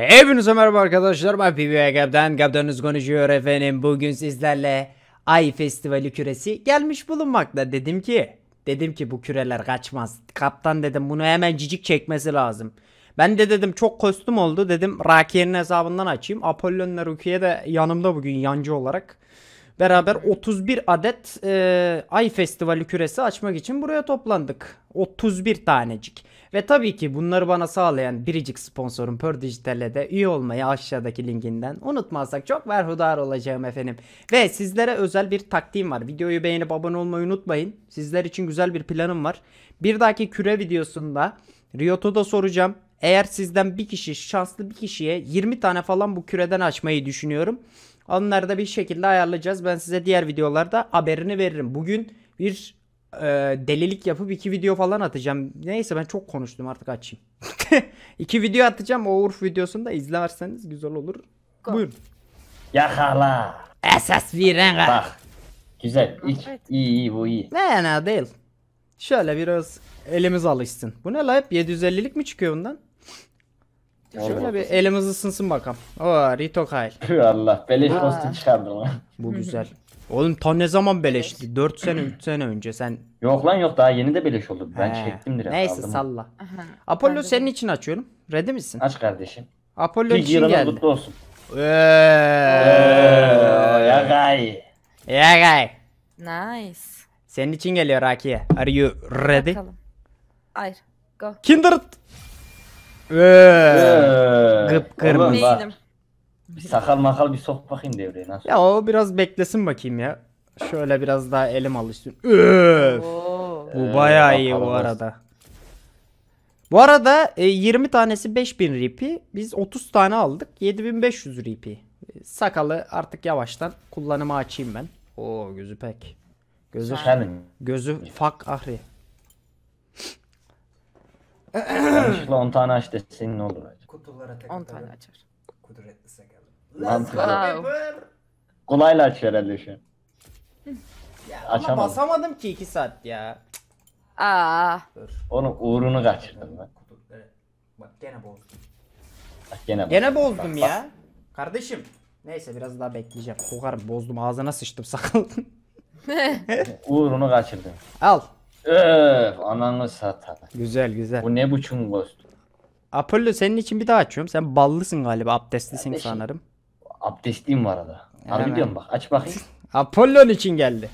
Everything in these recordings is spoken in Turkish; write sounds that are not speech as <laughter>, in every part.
Hepinize merhaba arkadaşlar ben PBA Gap'den Gap'danız konuşuyor efendim bugün sizlerle Ay Festivali küresi gelmiş bulunmakta dedim ki Dedim ki bu küreler kaçmaz kaptan dedim bunu hemen cicik çekmesi lazım Ben de dedim çok kostüm oldu dedim Rakiye'nin hesabından açayım Apollon'la Rukiye de yanımda bugün yancı olarak Beraber 31 adet e, Ay Festivali küresi açmak için buraya toplandık 31 tanecik ve tabii ki bunları bana sağlayan biricik sponsorum Pör Dijital'e de üye olmayı aşağıdaki linkinden unutmazsak çok verhudar olacağım efendim. Ve sizlere özel bir taktiğim var. Videoyu beğenip abone olmayı unutmayın. Sizler için güzel bir planım var. Bir dahaki küre videosunda Riyoto'da soracağım. Eğer sizden bir kişi şanslı bir kişiye 20 tane falan bu küreden açmayı düşünüyorum. Onları da bir şekilde ayarlayacağız. Ben size diğer videolarda haberini veririm. Bugün bir e, delilik yapıp iki video falan atacağım. Neyse ben çok konuştum artık açayım. <laughs> İki video atacağım. O Urf videosunu da izlerseniz güzel olur. Go. Buyurun. Yakala. Esas bir Bak. Güzel. İlk, iyi iyi bu iyi. Ne ne değil. Şöyle biraz elimiz alışsın. Bu ne la hep 750'lik mi çıkıyor bundan? Şöyle bir elimiz ısınsın bakalım. Oo Rito Kyle. <laughs> Allah beleş postu çıkardım Bu güzel. <laughs> Oğlum ta ne zaman beleşti? 4 sene 3 sene önce sen. Yok lan yok daha yeni de beleş oldu. Ben He. çektim direkt Neyse aldım. salla. Apollo senin için açıyorum. Ready misin? Aç kardeşim. Apollo için için yılın geldi. kutlu olsun. Eee. Ya gay. Ya gay. Nice. Senin için geliyor Rakiye. Are you ready? Bakalım. Hayır. Go. Kindred. Eee. Gıp kırmızı. Oğlum, bir sakal makal bir sok bakayım devreye nasıl? Ya o biraz beklesin bakayım ya. Şöyle biraz daha elim alıştır. Üf. Oo. Bu bayağı ee, iyi bu arada. Bu arada e, 20 tanesi 5000 ripi. Biz 30 tane aldık. 7500 ripi. Sakalı artık yavaştan kullanıma açayım ben. Oo gözü pek. Gözü Efendim? Gözü fak ahri. Yanlışlıkla 10 tane aç desin ne olur acaba? Kutulara 10 tane açar. Kudretli sakal. Mantıklı. Wow. Kolayla aç herhalde şu an. Açamadım. Ama basamadım ki 2 saat ya. Aa. Onun uğrunu kaçırdım ben. Bak gene bozdum. Bak gene bozdum. Gene bozdum bak, ya. Bak. Kardeşim. Neyse biraz daha bekleyeceğim. Kokar bozdum ağzına sıçtım <laughs> sakal. <laughs> uğrunu kaçırdım. Al. Öf ananı satar. Güzel güzel. Bu ne buçuk bozdum. Apollo senin için bir daha açıyorum. Sen ballısın galiba abdestlisin Kardeşim. sanırım. Abdestliyim var arada. Harbi diyorum bak aç bakayım. <laughs> Apollon için geldi.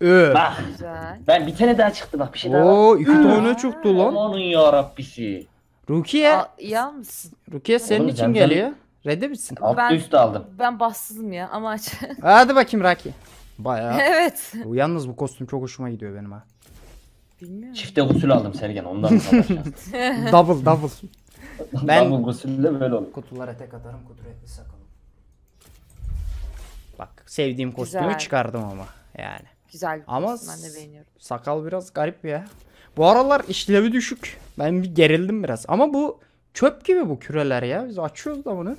Ö. Bak Güzel. Ben bir tane daha çıktı bak bir şey daha var. Oo iki tane çıktı lan. Amanın yarabbisi. Rukiye. Aa, iyi almışsın. Rukiye senin Oğlum, için zemzem- geliyor. Redde misin? Alt üst aldım. Ben bassızım ya ama aç. <laughs> Hadi bakayım Raki. Bayağı. <laughs> evet. Yalnız bu kostüm çok hoşuma gidiyor benim ha. Bilmiyorum. Çifte gusül aldım Sergen ondan mı Double double. Ben- Ben gusülle böyle olur. Kutulara tek atarım kudretli sakın. Bak sevdiğim kostümü Güzel. çıkardım ama yani. Güzel bir ama kostüm, ben de beğeniyorum. Sakal biraz garip ya. Bu aralar işlevi düşük. Ben bir gerildim biraz. Ama bu çöp gibi bu küreler ya. Biz açıyoruz da bunu.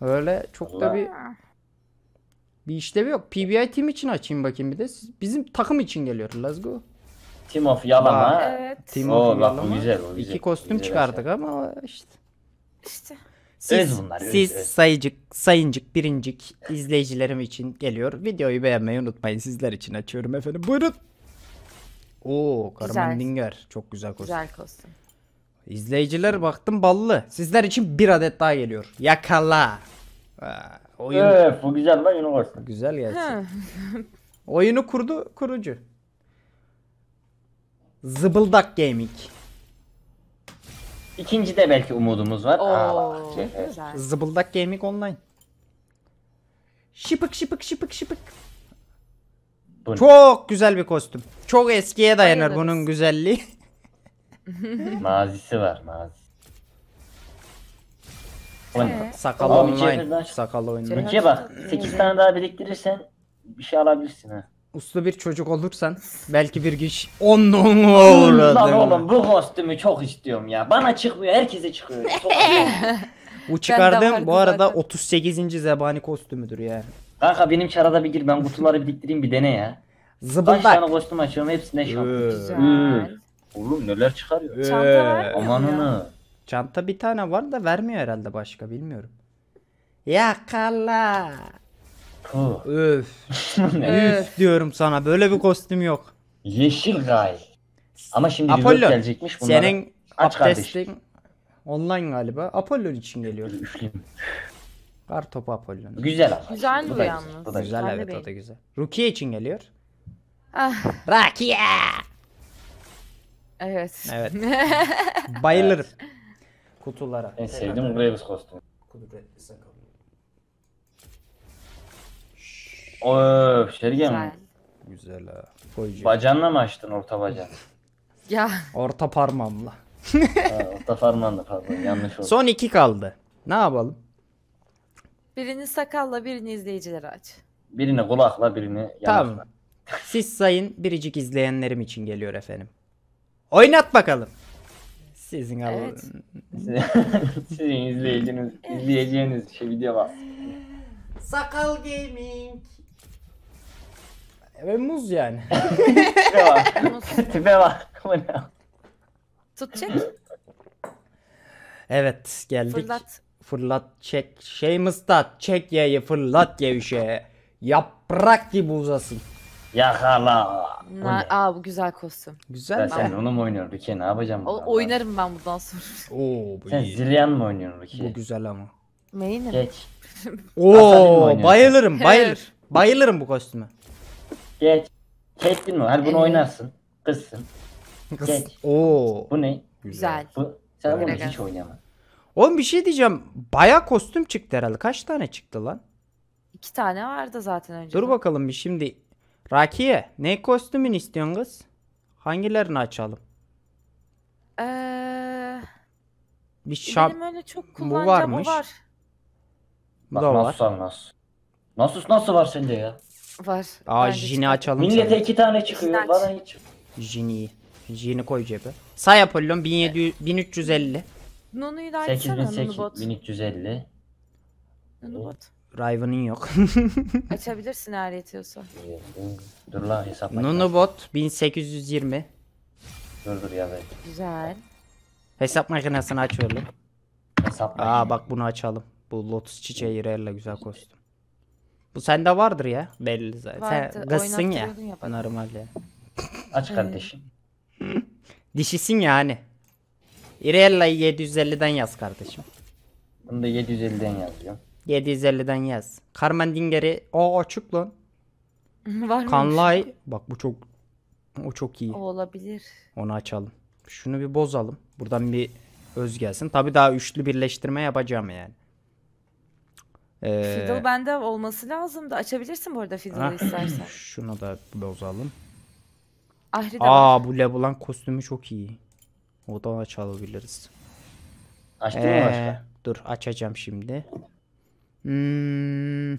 Öyle çok da bir bir işlevi yok. PBI team için açayım bakayım bir de. Bizim takım için geliyor. Let's go. Team of yalama. Evet. Team of yalama. güzel, bu güzel. İki kostüm güzel çıkardık aşağı. ama işte. İşte. Siz, öz bunlar. siz öz. sayıcık, sayıncık, birincik izleyicilerim için geliyor. Videoyu beğenmeyi unutmayın. Sizler için açıyorum efendim. Buyurun. Oo, Karman Dinger. Çok güzel kostüm. Güzel kostüm. İzleyiciler baktım ballı. Sizler için bir adet daha geliyor. Yakala. Aa, oyun. Evet, bu güzel lan yine kostüm. Güzel gelsin. Oyunu kurdu kurucu. Zıbıldak Gaming. İkinci de belki umudumuz var. Oo, Aa, şey, güzel. Zıbıldak Gaming Online. Şıpık şıpık şıpık şıpık. Bu Çok güzel bir kostüm. Çok eskiye dayanır Dayanırız. bunun güzelliği. <laughs> mazisi var mazisi. Bu ne? Sakal Aa, bir şey online. Sakal online. Bütçeye bak. 8 tane daha biriktirirsen bir şey alabilirsin ha uslu bir çocuk olursan <laughs> belki bir gün on numara olur. Lan oğlum bu kostümü çok istiyorum ya. Bana çıkmıyor herkese çıkıyor. <laughs> bu çıkardığım bu arada 38. zebani kostümüdür ya. Kanka benim çarada bir gir ben kutuları biriktireyim bir dene ya. Zıbıldak. Kaç tane kostüm açıyorum hepsine şampiyon. Oğlum neler çıkarıyor. Çanta var Amanını. Çanta bir tane var da vermiyor herhalde başka bilmiyorum. Yakala. Öf. Öf <laughs> diyorum sana. Böyle bir kostüm yok. Yeşil gay. Ama şimdi Apollo, gelecekmiş bunlara. senin Aç kardeşim. online galiba. Apollo için geliyor. Üfleyeyim. Kar topu Apollo'nun. Güzel ama. Güzel bu da yalnız. Bu da güzel. Güzel evet o da güzel. Rukiye için geliyor. Ah, Rakiye. evet. Evet. <laughs> Bayılırım. Kutulara. En sevdiğim Graves kostümü. Kudretlisin kafam. Öf Sergen. Güzel. Güzel ha. Bacanla mı açtın orta bacan? <laughs> Ya Orta parmağımla. ha, orta parmağın da pardon yanlış oldu. Son iki kaldı. Ne yapalım? birini sakalla birini izleyicilere aç. Birini kulakla birini yanlışla. Tamam. Siz sayın biricik izleyenlerim için geliyor efendim. Oynat bakalım. Sizin al. Evet. <laughs> Sizin izleyiciniz, izleyeceğiniz şey video var. Sakal Gaming. Ve muz yani. Tipe <laughs> bak. Tipe bak. Bu ne? Tut çek. Evet geldik. Fırlat. Fırlat çek. Şey mıstat. Çek yeyi fırlat gevşe. Yaprak gibi uzasın. Yakala. O ne? Na- Aa bu güzel kostüm. Ya Güzel mi? sen onu mu oynuyorsun Rukiye? Ne yapacağım? O- bundan? oynarım ben bundan sonra. Oo bu Sen iyi. Zilyan mı oynuyorsun Bu Rukiye? güzel ama. Main'im. Geç. Oo bayılırım bayılır Bayılırım bu kostüme. Geç. geç şey değil mi? Hadi bunu Evet. oynarsın. Kızsın. Kız. Geç. Oo. Bu ne? Güzel. Bu, sen bunu hiç gelsin. oynama. Oğlum bir şey diyeceğim. Baya kostüm çıktı herhalde. Kaç tane çıktı lan? İki tane vardı zaten önce. Dur bakalım bir şimdi. Rakiye ne kostümün istiyorsun kız? Hangilerini açalım? Ee, Bir şap benim öyle çok kullanacağım o varmış. var. Bak nasıl var. nasıl. Nasıl nasıl var sende ya? Var. Aa jini açalım. Millete sana. iki tane çıkıyor. Bana hiç. Jini. Jini koy cebe. Say Apollon 1700 1350. Nonu'yu da açsana 8800, 1350. Nonobot. Riven'ın yok. <laughs> Açabilirsin eğer yetiyorsa. Dur la hesapla. Nonobot 1820. Dur dur ya belki. Güzel. Hesap makinesini açıyorum. Hesap Aa bak bunu açalım. Bu lotus çiçeği yerle güzel kostüm. Bu sende vardır ya belli zaten. Vardı, Sen gazsın ya, ya bana. normal ya. Aç kardeşim. Dişisin yani. hani. 750'den yaz kardeşim. Bunu da 750'den yazıyor. 750'den yaz. Carmen Dinger'i o açık lan. <laughs> Var Kanlay bak bu çok o çok iyi. O olabilir. Onu açalım. Şunu bir bozalım. Buradan bir öz gelsin. Tabi daha üçlü birleştirme yapacağım yani. Ee, Fiddle bende olması lazım da açabilirsin bu arada Fiddle'ı ah, istersen. <clears throat> Şunu da bozalım. Ahri de Aa var. bu Leblanc kostümü çok iyi. O da açabiliriz. Açtın ee, mı başka? Dur açacağım şimdi. Hmm,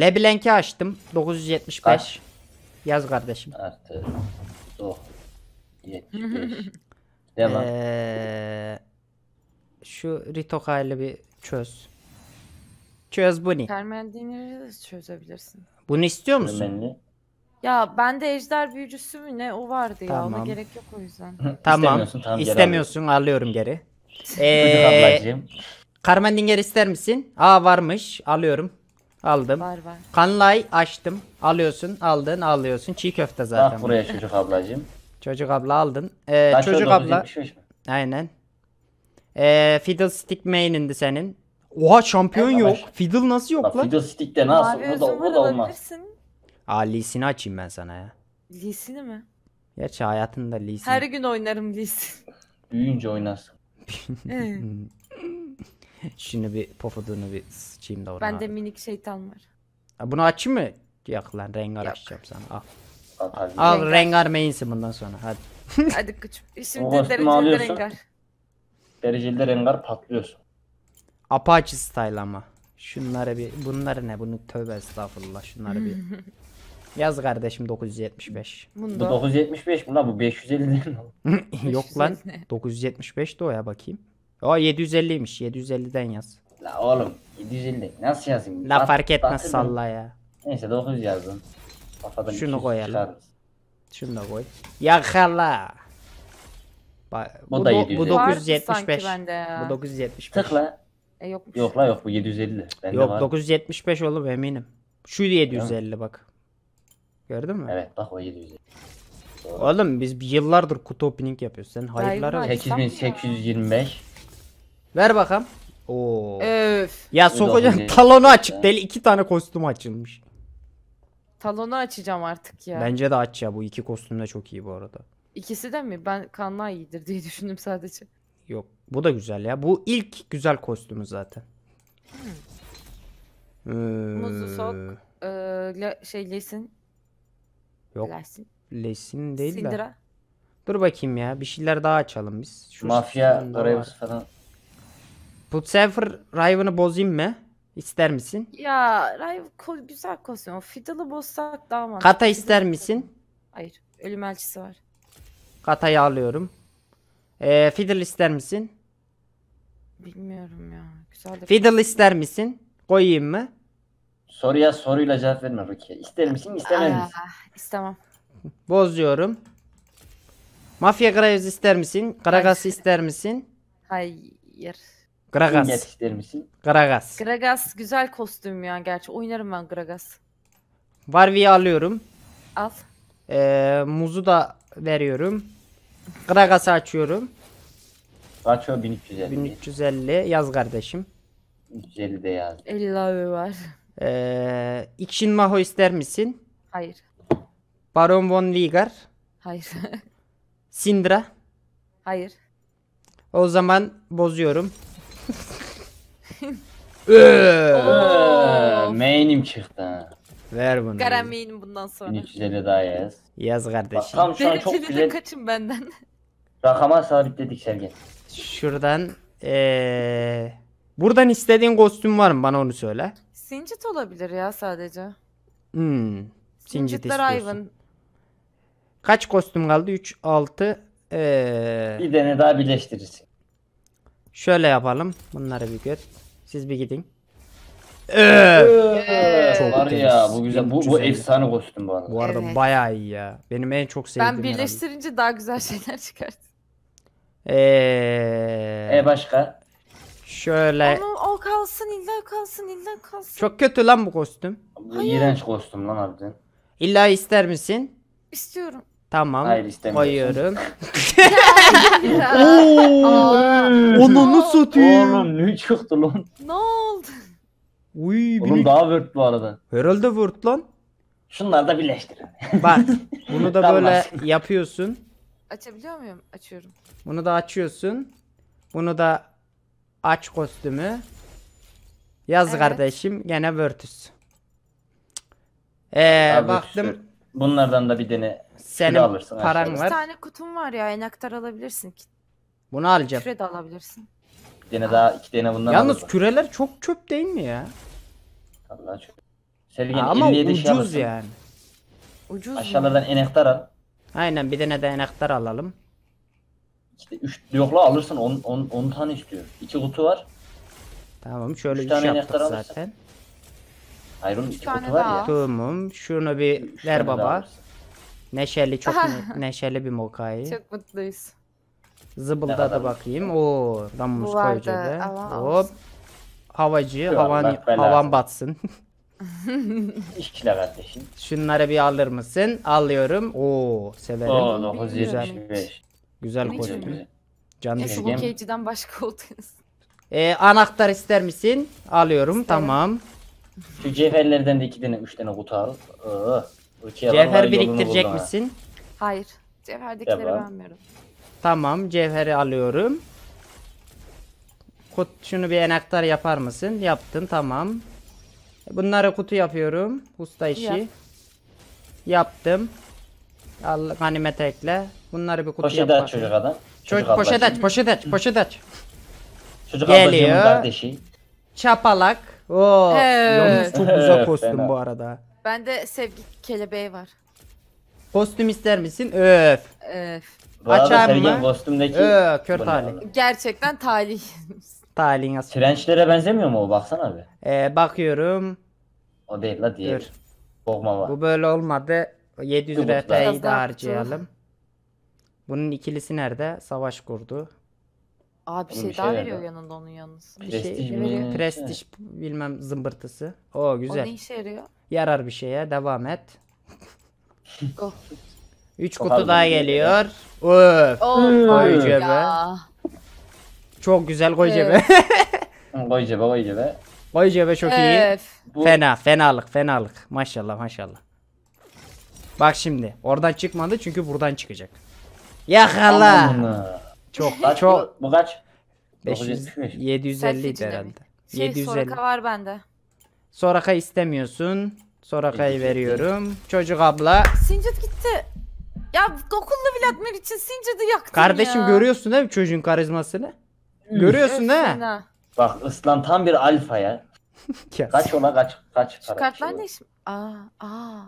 Leblanc'i açtım. 975. Kaç? Ah. Yaz kardeşim. Artı. Oh. 75. Devam. Ee, şu Ritoka ile bir çöz. Çöz bunu. Termendiğini de çözebilirsin. Bunu istiyor musun? Termenli. Ya de ejder büyücüsü mü ne o vardı ya tamam. ona gerek yok o yüzden. tamam. <laughs> İstemiyorsun, tamam İstemiyorsun geri alıyorum geri. <laughs> Ee, Carmen Dinger ister misin? Aa varmış alıyorum. Aldım. Var var. Kanlay açtım. Alıyorsun aldın alıyorsun. Çiğ köfte ah, zaten. Ah buraya çocuk ablacığım. <laughs> Çocuk abla aldın. Ee, çocuk abla. Aynen. Ee, Fiddlestick main'indi senin. Oha şampiyon Evet, yok. şu- Fiddle nasıl yok lan? Fiddle stick'te nasıl? Mavi o da, özüm da olmaz. alabilirsin. Aa Lee'sini açayım ben sana ya. Lisini mi? Gerçi hayatında Lee'sini. Her gün oynarım Lisini. Büyüyünce oynarsın. <laughs> Şimdi bir pofuduğunu bir sıçayım da oraya. Bende minik şeytan var. Bunu açayım mı? Yok lan rengar Yok. açacağım sana. Al, Atar. al Rengar. rengar main'si bundan sonra hadi. Hadi küçük. <laughs> Şimdi Oha, üstüme dereceli alıyorsun. rengar. Dereceli rengar patlıyorsun. Apache style ama. Şunları bir bunları ne bunu tövbe estağfurullah şunları bir. <laughs> Yaz kardeşim 975. Bu 975 mi lan bu 550 değil <laughs> Yok lan 975 <laughs> de o ya bakayım. O 750'ymiş 750'den yaz. La oğlum 750 nasıl yazayım? La Bat- fark etmez salla ya. Neyse 9 yazdım. Kafadan Şunu 200 koyalım. Şunu da koy. Ya Ba- Bu, Bu bu 975. Bu 975. Tıkla. E, yokmuş. Yok la yok bu 750. Bende Yok 975 oğlum eminim. Şu 750 bak. Gördün mü? Evet bak o 750. Oğlum biz yıllardır kutu opening yapıyoruz. Sen hayırlara 8825. Ver bakalım. Oo. Öf. Ya Bu talonu açık deli iki tane kostüm açılmış. Talonu açacağım artık ya. Bence de aç ya bu iki kostüm de çok iyi bu arada. İkisi de mi? Ben kanla iyidir diye düşündüm sadece. Yok. Bu da güzel ya. Bu ilk güzel kostümü zaten. Hmm. Ee, Muzu sok. Ee, le, şey lesin. Yok. Lesin. Lesin değil Sindira. de. Dur bakayım ya. Bir şeyler daha açalım biz. Şu Mafya Ravens falan. Bu sefer Riven'ı bozayım mı? İster misin? Ya Riven ko güzel kostüm. O Fiddle'ı bozsak daha mantıklı. Kata ister misin? Hayır. Ölüm elçisi var. Katayı alıyorum. Ee, fiddle ister misin? Bilmiyorum ya. Güzel Fiddle ister misin? Koyayım mı? Soruya soruyla cevap verme Rukiye. İster misin istemez Aa, misin? istemem. Bozuyorum. Mafya Graves ister misin? Gragas ister misin? Hayır. Gragas. Zinget ister misin? Gragas. Gragas güzel kostüm ya gerçi. Oynarım ben Gragas. Varvi'yi alıyorum. Al. Ee, muzu da veriyorum. Gragas'ı açıyorum. Kaç o 1350? 1350 yaz kardeşim. 350 de yaz. 50 abi var. Ee, İkşin Maho ister misin? Hayır. Baron Von Ligar? Hayır. <laughs> Sindra? Hayır. O zaman bozuyorum. <laughs> Ee. Ee, main'im çıktı. Ver bunu. Garameyin bundan sonra. 1350 daha yaz. Yaz kardeşim. Bak, tam şu an çok güzel. kaçın benden. <laughs> Rakama sabitledik Sergen. Şuradan ee, buradan istediğin kostüm var mı? Bana onu söyle. Sincit olabilir ya sadece. Hmm. Sincit istiyorsun. Kaç kostüm kaldı? 3, 6. Ee... Bir tane daha birleştiririz. Şöyle yapalım. Bunları bir gör. Siz bir gidin. Ee. Çok Var ya bu güzel. Bu, bu efsane kostüm bu arada. Bu arada Evet. bayağı iyi ya. Benim en çok sevdiğim Ben herhalde. birleştirince daha güzel şeyler çıkart. Ee, E başka? şöyle. Ama o kalsın illa kalsın illa kalsın. Çok kötü lan bu kostüm. Bu iğrenç kostüm lan harbiden. İlla ister misin? İstiyorum. Tamam. Hayır, istemiyorum. Koyuyorum. <laughs> Oo. Aa, nasıl satayım. Oğlum ne çıktı lan? ne oldu? Uy, Oğlum bilik. daha word bu arada. Herhalde word lan. Şunları da birleştir. <laughs> Bak bunu da böyle yapıyorsun. Açabiliyor muyum? Açıyorum. Bunu da açıyorsun. Bunu da aç kostümü. Yaz evet. kardeşim gene Word'üz. Ee baktım. Şu, bunlardan da bir tane senin alırsın. paran var. Bir tane kutum var ya enaktar alabilirsin. Bunu alacağım. Küre de alabilirsin. Bir daha iki tane bundan Yalnız alırım. küreler çok çöp değil mi ya? Vallahi çok. Sergen Ama 57 şey ucuz yani. Ucuz mu? Aşağılardan enektar al. Aynen bir tane de enektar alalım. İşte 3 yokla alırsın 10 10 10 tane istiyor. 2 kutu var. Tamam şöyle Üç 3 tane şey enektar alırsın. zaten. Hayır onun 2 kutu var daha. ya. Tamam şunu bir Üç ver tane baba. Neşeli çok <laughs> neşeli bir mokayı. Çok mutluyuz. Ne da bakayım. Oo, Ramus Bu Hop. olsun. Havacı, havan, havan batsın. <laughs> İşçiler kardeşim. Şunları bir alır mısın? Alıyorum. Oo severim. Oo 975. Güzel Benim için kostüm. mi? şu bu cage'den başka <laughs> oldunuz. Ee, anahtar ister misin? Alıyorum İsterim. tamam. Şu cevherlerden de iki tane üç tane kutu al. Cevher biriktirecek misin? Hayır. Cevherdekileri vermiyorum. Tamam cevheri alıyorum. Kut, şunu bir enaktar yapar mısın? Yaptım tamam. Bunları kutu yapıyorum. Usta işi. Yap. Yaptım. Al ganimet ekle. Bunları bir kutu poşet yapar. çocuk adam. Çocuk, çocuk poşet aç, poşet aç, poşet aç. Çocuk Geliyor. kardeşi. Çapalak. Oo. Evet. Çok güzel kostüm bu arada. Bende sevgi kelebeği var. Kostüm ister misin? Öf. Öf. Açar mı? Kostümdeki... Öf, kör talih. Gerçekten talih. Talih'in az Trençlere benzemiyor mu o baksana abi. Ee, bakıyorum. O değil la diğer. Dur. Boğma var. Bu böyle olmadı. 700 Çubuklar. RP'yi de harcayalım. Bunun ikilisi nerede? Savaş kurdu. Aa bir şey bir daha şey veriyor yanında onun yanısı. Bir Prestij şey, şey. bilmem zımbırtısı. O O ne işe yarıyor? Yarar bir şeye. Devam et. Go. 3 kutu daha şey geliyor. Uf. Oh. Vay canına. ya. Çok güzel koy cebe. <laughs> koy cebe koy cebe. Koy cebe çok iyi. Fena fenalık fenalık. Maşallah maşallah. Bak şimdi oradan çıkmadı çünkü buradan çıkacak. Yakala. Çok kaç, çok. Bu, kaç? 500, 750 idi herhalde. Şey, 750. Soraka var bende. Soraka istemiyorsun. Soraka'yı veriyorum. Çocuk abla. Sincit gitti. Ya okullu bile atmak için Sincit'i yaktın Kardeşim ya. görüyorsun değil mi çocuğun karizmasını? Hmm. Görüyorsun değil Bak ıslan tam bir alfa ya. Kes. Kaç ona kaç kaç Şu kartlar şey ne isim? Aa, aa.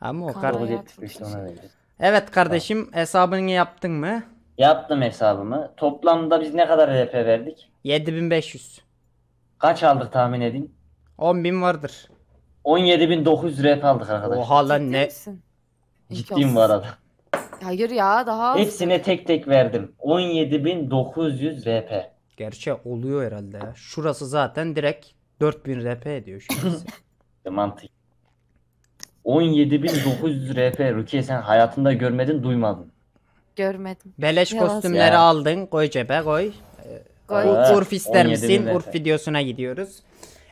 Ama o kart. Kanka. Doğru ona vereceğiz. Evet kardeşim hesabını yaptın mı? Yaptım hesabımı. Toplamda biz ne kadar RP verdik? 7500. Kaç aldı tahmin edin? 10.000 vardır. 17.900 RP aldık arkadaşlar. Oha lan Ciddi ne? misin? İmkansız. Ciddiyim var adam. Hayır ya daha az. Hepsine tek tek verdim. 17.900 RP. Gerçi oluyor herhalde Şurası zaten direkt 4000 RP ediyor şurası. <laughs> Mantık. 17.900 RP Rukiye sen hayatında görmedin duymadın. Görmedim. Beleş Yalan kostümleri Ya. aldın. Koy cebe koy. Ee, koy. Aa, Urf ister misin? Urf videosuna gidiyoruz.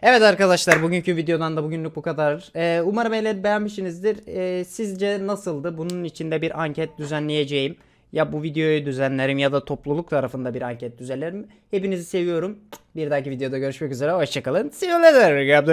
Evet arkadaşlar bugünkü videodan da bugünlük bu kadar. Ee, umarım eğlen beğenmişsinizdir. Ee, sizce nasıldı? Bunun içinde bir anket düzenleyeceğim ya bu videoyu düzenlerim ya da topluluk tarafında bir anket düzenlerim. Hepinizi seviyorum. Bir dahaki videoda görüşmek üzere. Hoşçakalın. See you later.